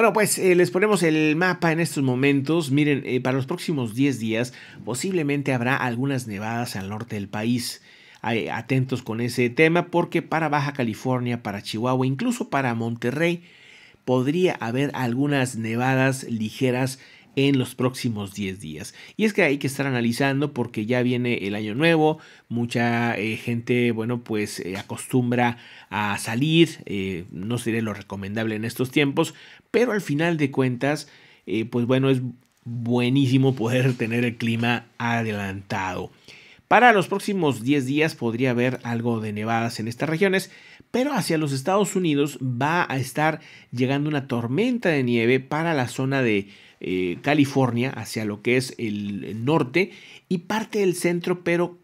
Bueno, pues eh, les ponemos el mapa en estos momentos. Miren, eh, para los próximos 10 días posiblemente habrá algunas nevadas al norte del país atentos con ese tema porque para Baja California, para Chihuahua, incluso para Monterrey podría haber algunas nevadas ligeras en los próximos 10 días. Y es que hay que estar analizando porque ya viene el año nuevo, mucha eh, gente, bueno, pues eh, acostumbra a salir, eh, no sería lo recomendable en estos tiempos, pero al final de cuentas, pues bueno, es buenísimo poder tener el clima adelantado. Para los próximos 10 días podría haber algo de nevadas en estas regiones, pero hacia los Estados Unidos va a estar llegando una tormenta de nieve para la zona de eh, California, hacia lo que es el norte y parte del centro, pero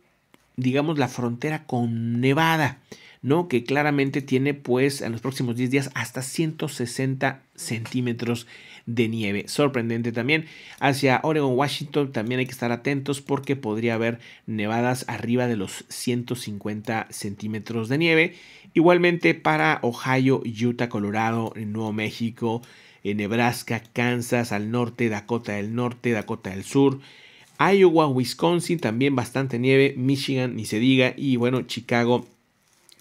digamos la frontera con Nevada. ¿no? Que claramente tiene pues en los próximos 10 días hasta 160 centímetros de nieve. Sorprendente también. Hacia Oregon, Washington también hay que estar atentos porque podría haber nevadas arriba de los 150 centímetros de nieve. Igualmente para Ohio, Utah, Colorado, Nuevo México, eh, Nebraska, Kansas, al norte, Dakota del Norte, Dakota del Sur. Iowa, Wisconsin, también bastante nieve, Michigan, ni se diga, y bueno, Chicago,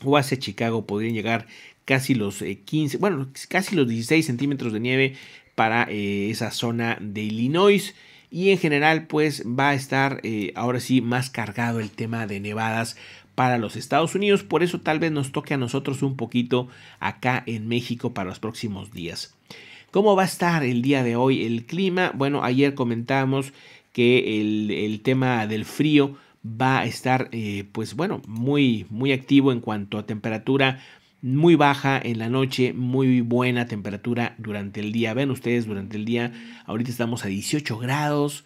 o hacia Chicago podrían llegar casi los 15, eh, bueno, casi los 16 centímetros de nieve para eh, esa zona de Illinois. Y en general, pues va a estar eh, ahora sí más cargado el tema de nevadas para los Estados Unidos. Por eso tal vez nos toque a nosotros un poquito acá en México para los próximos días. ¿Cómo va a estar el día de hoy el clima? Bueno, ayer comentamos que el, el tema del frío va a estar, eh, pues bueno, muy, muy activo en cuanto a temperatura. Muy baja en la noche, muy buena temperatura durante el día. ven ustedes, durante el día, ahorita estamos a 18 grados,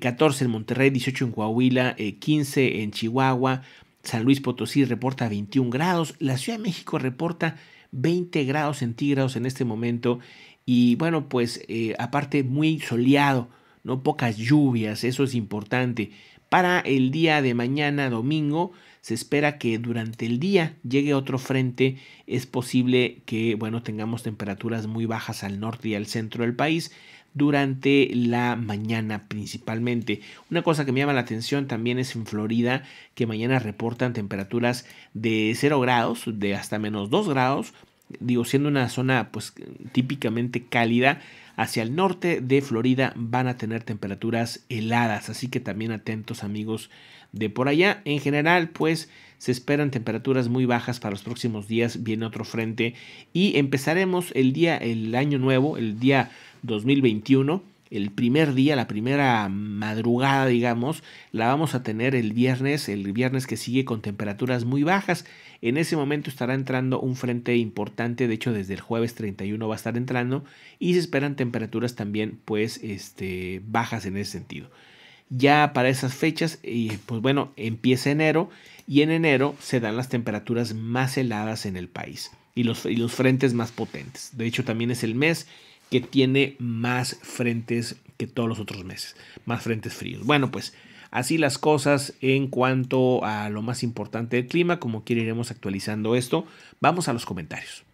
14 eh, en Monterrey, 18 en Coahuila, 15 eh, en Chihuahua, San Luis Potosí reporta 21 grados, la Ciudad de México reporta 20 grados centígrados en este momento y bueno, pues aparte muy soleado no pocas lluvias, eso es importante. Para el día de mañana, domingo, se espera que durante el día llegue otro frente. Es posible que, bueno, tengamos temperaturas muy bajas al norte y al centro del país durante la mañana principalmente. Una cosa que me llama la atención también es en Florida, que mañana reportan temperaturas de 0 grados, de hasta menos 2 grados digo, siendo una zona pues típicamente cálida, hacia el norte de Florida van a tener temperaturas heladas, así que también atentos amigos de por allá. En general, pues se esperan temperaturas muy bajas para los próximos días, viene otro frente y empezaremos el día el año nuevo, el día 2021 el primer día, la primera madrugada, digamos, la vamos a tener el viernes, el viernes que sigue con temperaturas muy bajas. En ese momento estará entrando un frente importante, de hecho desde el jueves 31 va a estar entrando y se esperan temperaturas también pues este, bajas en ese sentido. Ya para esas fechas, eh, pues bueno, empieza enero y en enero se dan las temperaturas más heladas en el país y los, y los frentes más potentes. De hecho también es el mes que tiene más frentes que todos los otros meses, más frentes fríos. Bueno, pues así las cosas en cuanto a lo más importante del clima, como quiera iremos actualizando esto. Vamos a los comentarios.